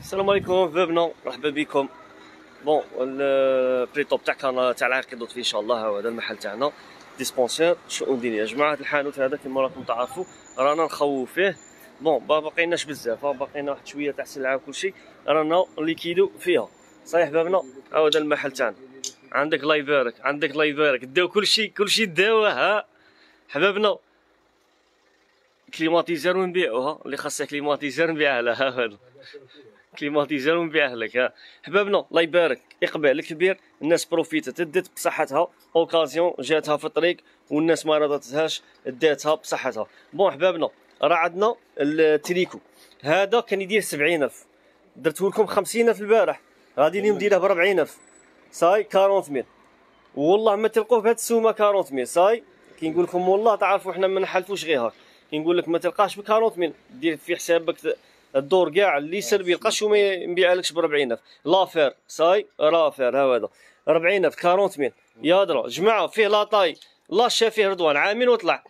السلام عليكم بابنا مرحبا بكم بون البريتوب تاع كان تاع العرق ان شاء الله هذا المحل تاعنا ديسبونسير شؤون دينيه جماعه الحانوت هذا كما راكم تعرفوا رانا نخوف فيه بون باقيناش بزاف باقينا واحد شويه تاع سلعه وكلشي رانا ليكيدو فيها صحيح بابنا هذا المحل تاعنا عندك الله يبارك عندك الله يبارك داو كلشي كلشي داوه ها حبابنا كليماتيزر ونبيعوها اللي خاصها كليماتيزر نبيعها لها هذا كليماتيزير نبيعه لك حبابنا الله يبارك يقبل الكبير الناس بروفيتات دات بصحتها اوكازيون جاتها في الطريق والناس ما رضاتهاش داتها بصحتها بون حبابنا راه عندنا التريكو هذا كان يدير 70000 درته لكم 50000 البارح غادي اليوم نديره ب 40000 صاي 40000 والله ما تلقوه بهذه السومه 40000 صاي كي نقول لكم والله تعرفوا حنا ما نحلفوش غير هاك كي نقول لك ما تلقاش ب 40000 دير في حسابك الدور كاع اللي سلبي بيلقاش وما يبيعلكش ب 40000 لافير ساي رافير ها هذا 40000 40000 درا جماعه فيه لاطاي شاف فيه رضوان عامين وطلع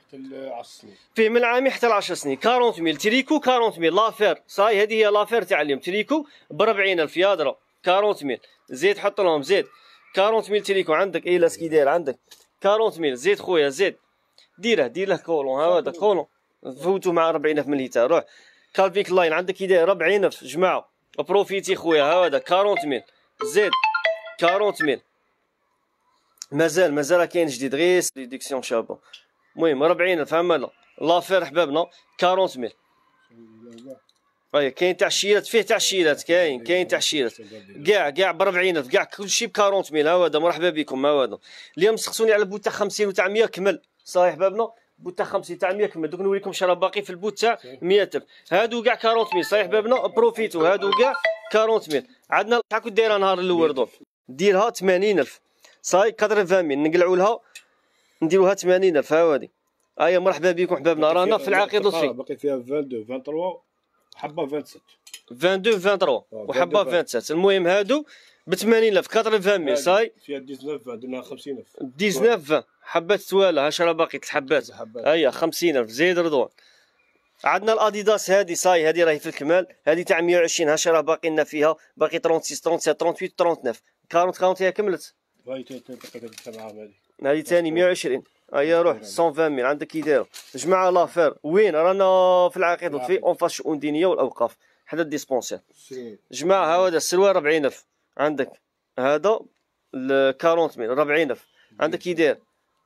فيه من عامي حتى 10 سنين 40000 تريكو 40000 لافير ساي هذه هي لافير تاع اليوم تريكو ب 40000 يا درا 40000 زيد حط لهم زيد 40000 تريكو عندك اي لاس كي داير عندك 40000 زيد خويا زيد ديره ديره كولون ها هذا كولون فوتوا مع 40000 الهيتا روح كالفيك لاين عندك كي داير 40 الف جماعه بروفيتي خويا ها هذا 40000 زيد 40000 مازال مازال كاين جديد غير ديكسيون شابه المهم فهم لا لافير حبابنا 40000 اي كاين تاع الشيلات فيه تاع الشيلات كاين كاين تاع الشيلات كاع كاع ب 40000 كاع كلشي ب 40000 ها هذا مرحبا بكم ها هذا اليوم سقسوني على بوتا 50 وتاع 100 كمل صحيح بابنا بوتا 50 تاع 100 كما دوك نوريكم شرا باقي في البوت تاع 100000 هادو كاع ميل صحيح بابنا بروفيتو هادو كاع ميل عندنا شحال كنت دايره نهار الاول دور ديرها 80000 صاي 80000 نقلعوا لها نديروها 80000 ها هادي ايا مرحبا بكم حبابنا رانا في العقيد الوصفي باقي فيها 22 23 حبه 27 22 23 وحبه 27 المهم هادو ب 80000 40000 صاي فيها 19000 50 الف 19 حبات سواله شرا باقي الحبات اي 50 50000 زيد رضوان عندنا الاديداس هذه صاي هذه راهي في الكمال هذه تاع 120 شرا باقي لنا فيها باقي 36 37 38 39 40 40 هي كملت هذه ثاني 120 ايا روح 120 عندك كي داير جماعه لافير وين رانا في العقيد في اون فاش دينيه والاوقاف حدا الديسبونسير جماعه هذا السروال 40000 عندك هذا ل 40000 40000 عندك يدير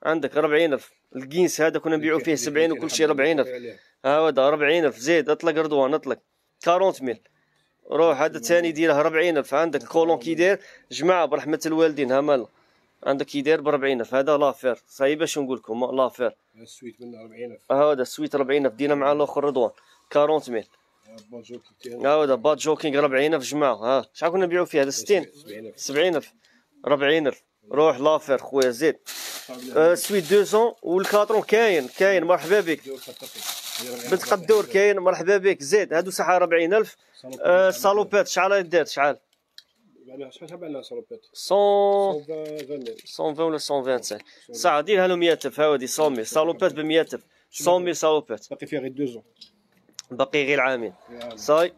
عندك 40000 الجينس هذا كنا نبيعوا فيه 70 وكل شيء 40000 ها هذا 40000 زيد اطلق رضوان اطلق 40000 روح هذا الثاني ديره 40000 عندك الكولون داير جماعه برحمه الوالدين ها مال عندك كي داير ب 40000 هذا لافير صايب باش نقول لكم لافير السويت منه 40000 ها هذا السويت 40000 دينا مع الاخر رضوان 40000 هاو آه، هذا باد جوكينغ 40000 جماعه ها شحال كنا نبيعوا فيه هذا 60 70000 40000 روح لافير خويا زيد آه سوي 200 والكاترون كاين كاين مرحبا بك بنت قدور كاين مرحبا بك زيد هادو ساعه 40000 آه سالوبات شحال دارت شحال شحال بعنا سالوبات 120 120 ولا 125 ساعه ديرها له 100000 هاودي هادي سالوبات ب 100000 100000 سالوبات باقي فيها غير 200 باقي غير عامين صاي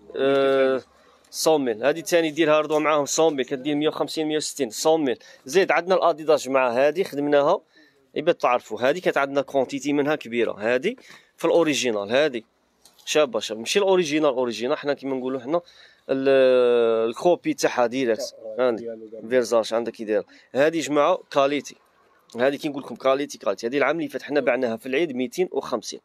صوميل آه، هادي هذه ثاني ديرها رضوا معاهم 100 كدير 150 160 صوميل زيد عندنا الاديداج مع هذه خدمناها يبقى تعرفوا هذه كانت عندنا كونتيتي منها كبيره هذه في الاوريجينال هذه شابه شابه ماشي الاوريجينال اوريجينال حنا كيما نقولوا حنا الكوبي تاعها ديريكت فيرزاج عندك كي دايره هذه جماعه كاليتي هذه كي نقول لكم كاليتي كاليتي هذه العام اللي فات حنا بعناها في العيد 250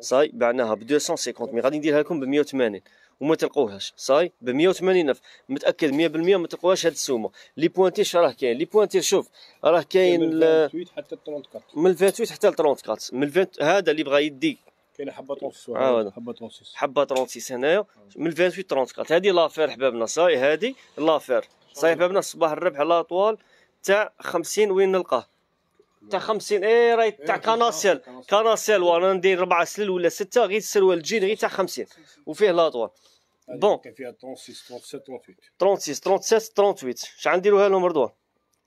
صاي بعناها ب 250 مي غادي نديرها لكم ب 180 وما تلقوهاش صاي ب 180 الف متاكد 100% ما تلقوهاش هذه السومه لي بوانتيش راه كاين لي بوانتيش شوف راه كاين من 28 حتى 34 من 28 حتى 34 من 20 هذا اللي بغى يدي كاين حبه 36 آه حبه 36 حبه 36 هنايا آه. من 28 34 هذه لافير حبابنا صاي هذه لافير صاي حبابنا الصباح الربح لا طوال تاع 50 وين نلقاه تاع 50 اي راهي إيه، تاع كاناسيل كاناسيل وانا ندير ربعه سلل ولا سته غير السروال الجين غير تاع 50 وفيه لاطوال بون كان فيها 36 37 38 36 37 شحال نديروها لهم رضوان؟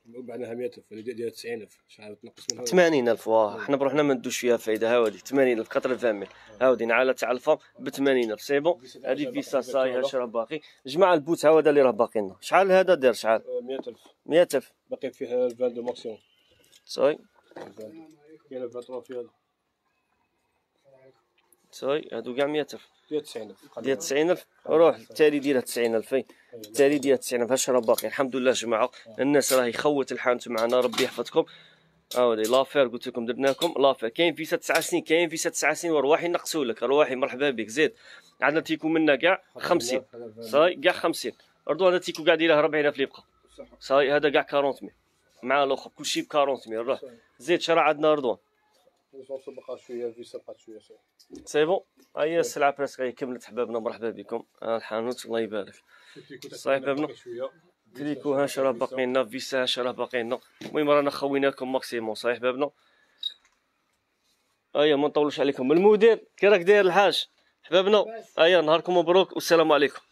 معناها 100000 ديالها 90000 شحال تنقص منها 80000 واه حنا بروحنا ما ندوش فيها فايده هاودي 80000 ها آه. هاودي نعال تاع الفا ب 80000 سي بون هذه فيسا هاش راه باقي جماعه البوت هاو هذا اللي راه باقي لنا شحال هذا دار شحال 100000 100000 باقي فيها دو ماكسيموم ساي قلب اطراف يلا ساي هادو كاع 100 الف ديال 90000 ديال 90000 روح التالي ديالها 90000 التالي ديالها 90000 هاش راه باقي الحمد لله جماعه الناس راه يخوت الحانت معنا ربي يحفظكم اودي لافير قلت لكم درنا لكم لافير كاين فيسا 9 سنين كاين فيسا 9 سنين ورواحي نقصوا لك رواحي مرحبا بك زيد عندنا تيكو منا كاع 50 صاي كاع 50 رضوان هذا تيكو كاع دايره 40000 اللي يبقى صاي هذا كاع 40000 مع الاخر كلشي ب 40 روح زيد شرا عندنا رضوان شويه شويه سي بون هيا السلعه بريسك كملت حبابنا مرحبا بكم آه، الحانوت الله يبارك صحيح بابنا تريكو ها شرا باقي لنا فيسا ها شرا باقي لنا المهم رانا خويناكم ماكسيموم بابنا هيا أيوة، ما نطولوش عليكم المدير كي راك داير الحاج حبابنا هيا أيوة، نهاركم مبروك والسلام عليكم